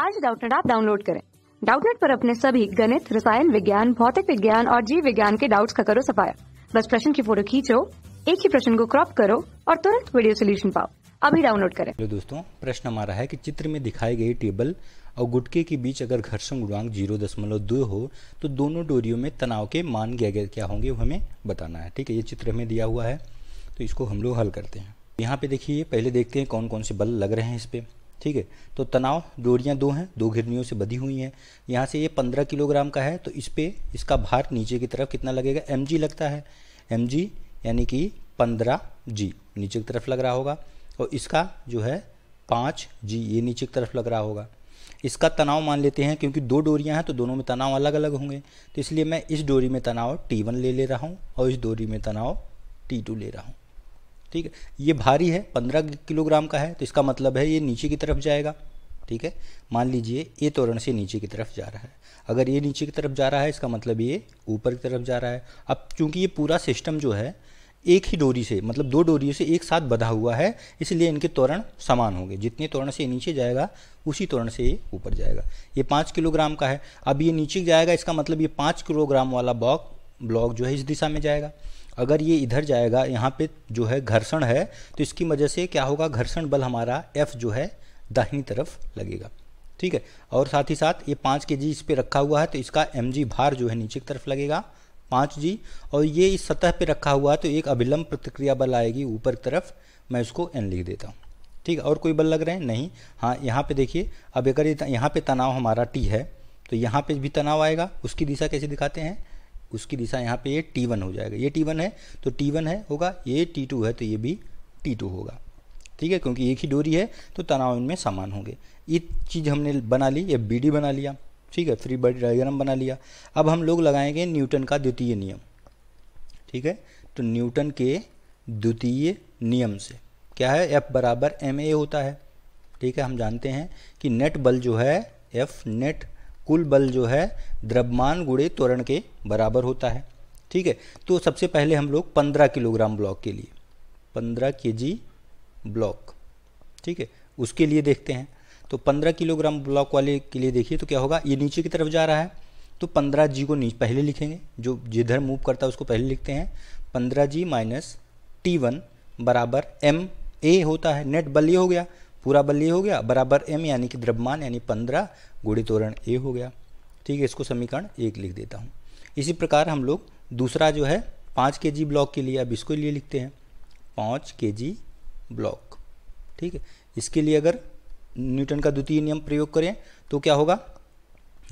आज डाउटनेट आप डाउनलोड करें डाउटनेट पर अपने सभी गणित रसायन विज्ञान भौतिक विज्ञान और जीव विज्ञान के डाउट्स का करो सफाया बस प्रश्न की फोटो खींचो एक ही प्रश्न को क्रॉप करो और तुरंत वीडियो सोल्यूशन पाओ अभी डाउनलोड करें जो दोस्तों प्रश्न हमारा है कि चित्र में दिखाई गई टेबल और गुटके के बीच अगर घर्षण गुणांक जीरो दशमलव दो हो तो दोनों डोरियों में तनाव के मान क्या क्या होंगे वो हमें बताना है ठीक है ये चित्र हमें दिया हुआ है तो इसको हम लोग हल करते हैं यहाँ पे देखिए पहले देखते हैं कौन कौन से बल लग रहे हैं इस पर ठीक है तो तनाव डोरियाँ दो हैं दो घिरनियों से बधी हुई हैं यहाँ से ये पंद्रह किलोग्राम का है तो इस पर इसका भार नीचे की तरफ कितना लगेगा एम लगता है एम यानी कि पंद्रह जी नीचे की तरफ लग रहा होगा और इसका जो है पाँच जी ये नीचे की तरफ लग रहा होगा इसका तनाव मान लेते हैं क्योंकि दो डोरियां हैं तो दोनों में तनाव अलग अलग होंगे तो इसलिए मैं इस डोरी में तनाव T1 ले ले रहा हूँ और इस डोरी में तनाव T2 ले रहा हूँ ठीक है ये भारी है पंद्रह किलोग्राम का है तो इसका मतलब है ये नीचे की तरफ जाएगा ठीक है मान लीजिए ये तोरण से नीचे की तरफ जा रहा है अगर ये नीचे की तरफ जा रहा है इसका मतलब ये ऊपर की तरफ जा रहा है अब चूंकि ये पूरा सिस्टम जो है एक ही डोरी से मतलब दो डोरियों से एक साथ बधा हुआ है इसलिए इनके तोरण समान होंगे जितने तोरण से नीचे जाएगा उसी तोरण से ये ऊपर जाएगा ये पाँच किलोग्राम का है अब ये नीचे जाएगा इसका मतलब ये पाँच किलोग्राम वाला बॉक ब्लॉक जो है इस दिशा में जाएगा अगर ये इधर जाएगा यहाँ पे जो है घर्षण है तो इसकी वजह से क्या होगा घर्षण बल हमारा एफ जो है दाहिनी तरफ लगेगा ठीक है और साथ ही साथ ये पाँच के जी इस पर रखा हुआ है तो इसका एम जी भार जो है नीचे की तरफ लगेगा पाँच जी और ये इस सतह पे रखा हुआ है तो एक अभिलंब प्रतिक्रिया बल आएगी ऊपर की तरफ मैं इसको एन लिख देता हूँ ठीक है और कोई बल लग रहे हैं नहीं हाँ यहाँ पे देखिए अब अगर यहाँ पे तनाव हमारा टी है तो यहाँ पे भी तनाव आएगा उसकी दिशा कैसे दिखाते हैं उसकी दिशा यहाँ पे ये टी वन हो जाएगा ये टी वन है तो टी वन है होगा ये टी टू है तो ये भी टी टू होगा ठीक है क्योंकि एक ही डोरी है तो तनाव इनमें समान होंगे ये चीज़ हमने बना ली ये बी डी बना लिया ठीक है फ्री बॉडी डायग्राम बना लिया अब हम लोग लगाएंगे न्यूटन का द्वितीय नियम ठीक है तो न्यूटन के द्वितीय नियम से क्या है एफ बराबर एम ए होता है ठीक है हम जानते हैं कि नेट बल जो है एफ नेट कुल बल जो है द्रव्यमान गुड़े त्वरण के बराबर होता है ठीक है तो सबसे पहले हम लोग पंद्रह किलोग्राम ब्लॉक के लिए पंद्रह के जी ब्लॉक ठीक है उसके लिए देखते हैं तो पंद्रह किलोग्राम ब्लॉक वाले के लिए देखिए तो क्या होगा ये नीचे की तरफ जा रहा है तो पंद्रह जी को नीचे पहले लिखेंगे जो जिधर मूव करता है उसको पहले लिखते हैं पंद्रह जी माइनस टी वन बराबर एम ए होता है नेट बल ये हो गया पूरा बल ये हो गया बराबर एम यानी कि द्रव्यमान यानी पंद्रह गुड़ी तोरण ए हो गया ठीक है इसको समीकरण एक लिख देता हूँ इसी प्रकार हम लोग दूसरा जो है पाँच के जी ब्लॉक के लिए अब इसको लिए लिखते हैं पाँच के जी ब्लॉक ठीक है इसके लिए अगर न्यूटन का द्वितीय नियम प्रयोग करें तो क्या होगा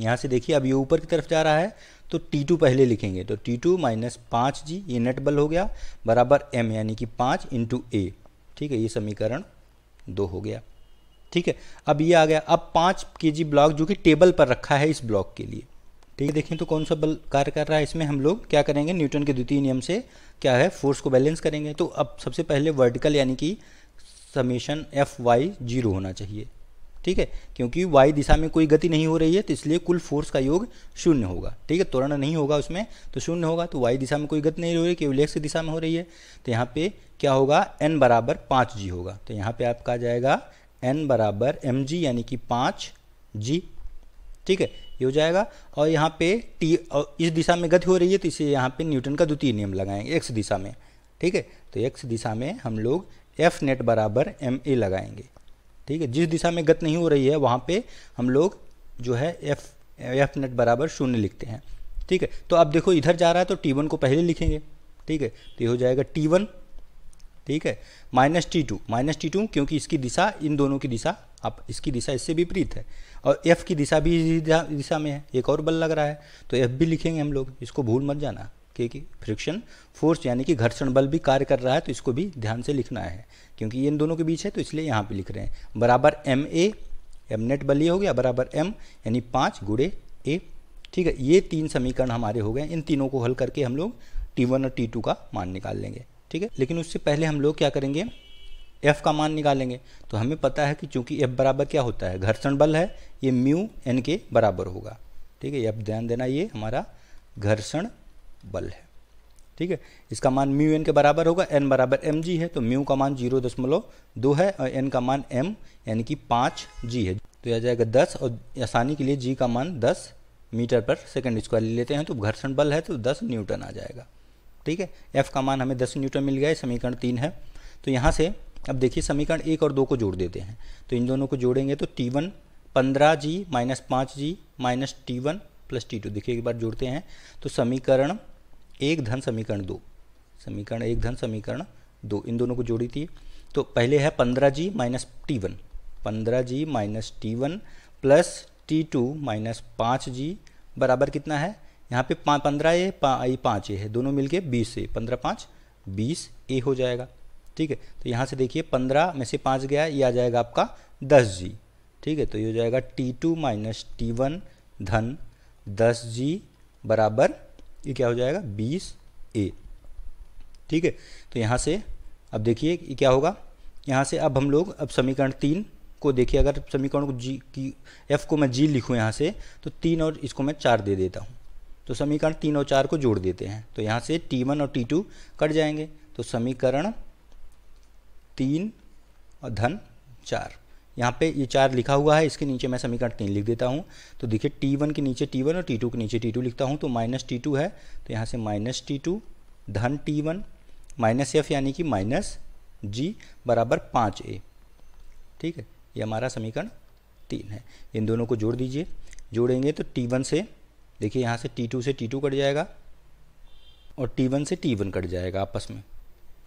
यहाँ से देखिए अब ये ऊपर की तरफ जा रहा है तो T2 पहले लिखेंगे तो T2 टू माइनस पाँच जी ये नेट बल हो गया बराबर M यानी कि पाँच इंटू ए ठीक है ये समीकरण दो हो गया ठीक है अब ये आ गया अब पाँच के जी ब्लॉक जो कि टेबल पर रखा है इस ब्लॉक के लिए ठीक है देखें तो कौन सा बल कार्य कर रहा है इसमें हम लोग क्या करेंगे न्यूटन के द्वितीय नियम से क्या है फोर्स को बैलेंस करेंगे तो अब सबसे पहले वर्टिकल यानी कि समेशन एफ वाई जीरो होना चाहिए ठीक है क्योंकि वाई दिशा में कोई गति नहीं हो रही है तो इसलिए कुल फोर्स का योग शून्य होगा ठीक है त्वरण नहीं होगा उसमें तो शून्य होगा तो वाई दिशा में कोई गति नहीं हो रही केवल एक्स दिशा में हो रही है तो यहाँ पे क्या होगा एन बराबर पाँच जी होगा तो यहाँ पे आपका आ जाएगा एन बराबर एम जी यानी कि पाँच जी ठीक है ये हो जाएगा और यहाँ पे टी और इस दिशा में गति हो रही है तो इसे यहाँ पे न्यूटन का द्वितीय नियम लगाएंगे एक्स दिशा में ठीक है तो एक्स दिशा में हम लोग एफ नेट बराबर एम ए लगाएंगे ठीक है जिस दिशा में गत नहीं हो रही है वहाँ पे हम लोग जो है एफ एफ नेट बराबर शून्य लिखते हैं ठीक है तो अब देखो इधर जा रहा है तो टी वन को पहले लिखेंगे ठीक है तो ये हो जाएगा टी वन ठीक है minus T two minus T two क्योंकि इसकी दिशा इन दोनों की दिशा आप इसकी दिशा इससे विपरीत है और एफ की दिशा भी इसी दिशा में है एक और बल लग रहा है तो एफ भी लिखेंगे हम लोग इसको भूल मत जाना क्योंकि फ्रिक्शन फोर्स यानी कि घर्षण बल भी कार्य कर रहा है तो इसको भी ध्यान से लिखना है क्योंकि ये इन दोनों के बीच है तो इसलिए यहाँ पे लिख रहे हैं बराबर एम ए एम नेट बल ये हो गया बराबर एम यानी पाँच गुड़े ए ठीक है ये तीन समीकरण हमारे हो गए इन तीनों को हल करके हम लोग टी वन और टी टू का मान निकाल लेंगे ठीक है लेकिन उससे पहले हम लोग क्या करेंगे एफ़ का मान निकालेंगे तो हमें पता है कि चूंकि एफ बराबर क्या होता है घर्षण बल है ये म्यू एन के बराबर होगा ठीक है अब ध्यान देना ये हमारा घर्षण बल है ठीक है इसका मान म्यू एन के बराबर होगा एन बराबर एम जी है तो म्यू का मान जीरो दशमलव दो है और एन का मान एम यानी कि पाँच जी है तो यह जाएगा दस और आसानी के लिए जी का मान दस मीटर पर सेकेंड स्क्वायर ले लेते हैं तो घर्षण बल है तो दस न्यूटन आ जाएगा ठीक है एफ का मान हमें दस न्यूटन मिल गया है समीकरण तीन है तो यहाँ से अब देखिए समीकरण एक और दो को जोड़ देते हैं तो इन दोनों को जोड़ेंगे तो टी वन पंद्रह जी माइनस पाँच g minus T one plus T two देखिए एक बार जोड़ते हैं तो समीकरण एक धन समीकरण दो समीकरण एक धन समीकरण दो इन दोनों को जोड़ी थी तो पहले है पंद्रह जी माइनस टी वन पंद्रह g minus T one plus T two minus पाँच जी बराबर कितना है यहाँ पे पंद्रह ए पाँच ए है दोनों मिलके बीस ए पंद्रह पाँच बीस ए हो जाएगा ठीक है तो यहाँ से देखिए पंद्रह में से पाँच गया ये आ जाएगा आपका दस जी ठीक है तो ये हो जाएगा T two minus T one धन दस जी बराबर ये क्या हो जाएगा बीस ए ठीक है तो यहाँ से अब देखिए क्या होगा यहाँ से अब हम लोग अब समीकरण तीन को देखिए अगर समीकरण को जी की एफ को मैं जी लिखूँ यहाँ से तो तीन और इसको मैं चार दे देता हूँ तो समीकरण तीन और चार को जोड़ देते हैं तो यहाँ से टी वन और टी टू कट जाएंगे तो समीकरण तीन और धन चार यहाँ पे ये चार लिखा हुआ है इसके नीचे मैं समीकरण तीन लिख देता हूँ तो देखिए टी वन के नीचे टी वन और टी टू के नीचे टी टू लिखता हूँ तो माइनस टी टू है तो यहाँ से माइनस टी टू धन टी वन माइनस एफ यानी कि माइनस जी बराबर पाँच ए ठीक है ये हमारा समीकरण तीन है इन दोनों को जोड़ दीजिए जोड़ेंगे तो टी वन से देखिए यहाँ से टी टू से टी टू कट जाएगा और टी वन से टी वन कट जाएगा आपस में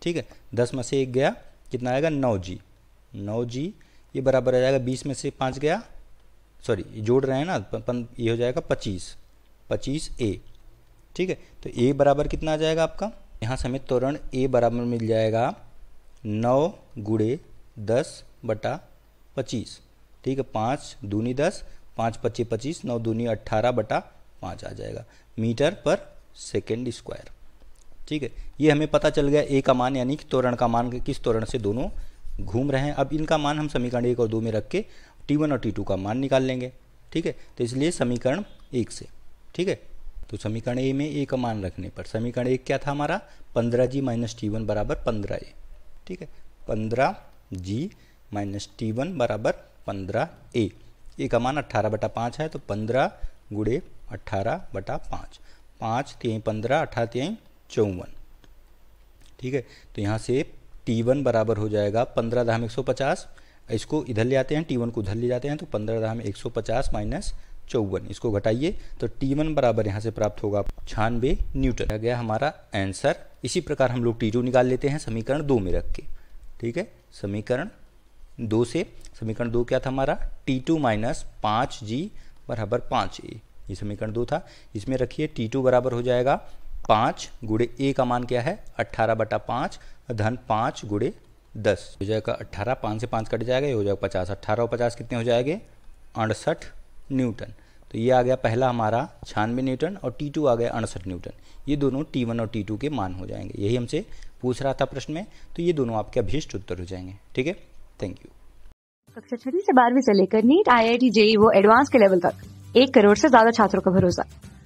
ठीक है दस में से एक गया कितना आएगा नौ जी नौ जी ये बराबर आ जाएगा बीस में से पाँच गया सॉरी जोड़ रहे हैं ना पन ये हो जाएगा पच्चीस पच्चीस ए ठीक है तो ए बराबर कितना आ जाएगा आपका यहाँ से हमें ए बराबर मिल जाएगा नौ गुड़े दस बटा पच्चीस ठीक है पाँच दूनी दस पाँच पच्चीस पच्चीस नौ दूनी अट्ठारह बटा पाँच आ जाएगा मीटर पर सेकेंड स्क्वायर ठीक है ये हमें पता चल गया ए का मान यानी कि तोरण का मान किस तोरण से दोनों घूम रहे हैं अब इनका मान हम समीकरण एक और दो में रख के टी वन और टी टू का मान निकाल लेंगे ठीक है तो इसलिए समीकरण एक से ठीक है तो समीकरण ए में ए का मान रखने पर समीकरण एक क्या था हमारा पंद्रह जी माइनस टी वन बराबर पंद्रह ए ठीक है पंद्रह जी माइनस टी वन बराबर पंद्रह ए ए का मान अट्ठारह बटा पाँच है तो पंद्रह गुड़े अट्ठारह बटा पाँच पाँच तिहाई पंद्रह अठारह तीन चौवन ठीक है तो यहाँ से टी वन बराबर हो जाएगा पंद्रह दाम एक सौ पचास इसको इधर ले आते हैं टी वन को उधर ले जाते हैं तो पंद्रह दाम एक सौ पचास माइनस चौवन इसको घटाइए तो टी वन बराबर यहाँ से प्राप्त होगा छानवे न्यूटन आ गया हमारा आंसर इसी प्रकार हम लोग टी टू निकाल लेते हैं समीकरण दो में रख के ठीक है समीकरण दो से समीकरण दो क्या था हमारा टी टू माइनस पाँच जी बराबर पाँच ए ये समीकरण दो था इसमें रखिए टी टू बराबर हो जाएगा पाँच गुड़े ए का मान क्या है अट्ठारह बटा पाँच धन पाँच गुड़े दस हो जाएगा अट्ठारह पाँच से पाँच कट जाएगा ये हो जाएगा पचास अट्ठारह और पचास कितने हो जाएंगे अड़सठ न्यूटन तो ये आ गया पहला हमारा छानवे न्यूटन और टी टू आ गया अड़सठ न्यूटन ये दोनों टी वन और टी टू के मान हो जाएंगे यही हमसे पूछ रहा था प्रश्न में तो ये दोनों आपके अभीष्ट उत्तर हो जाएंगे ठीक है थैंक यू कक्षा छठी से बारहवीं से लेकर NEET I I T JEE वो एडवांस के लेवल तक एक करोड़ से ज्यादा छात्रों का भरोसा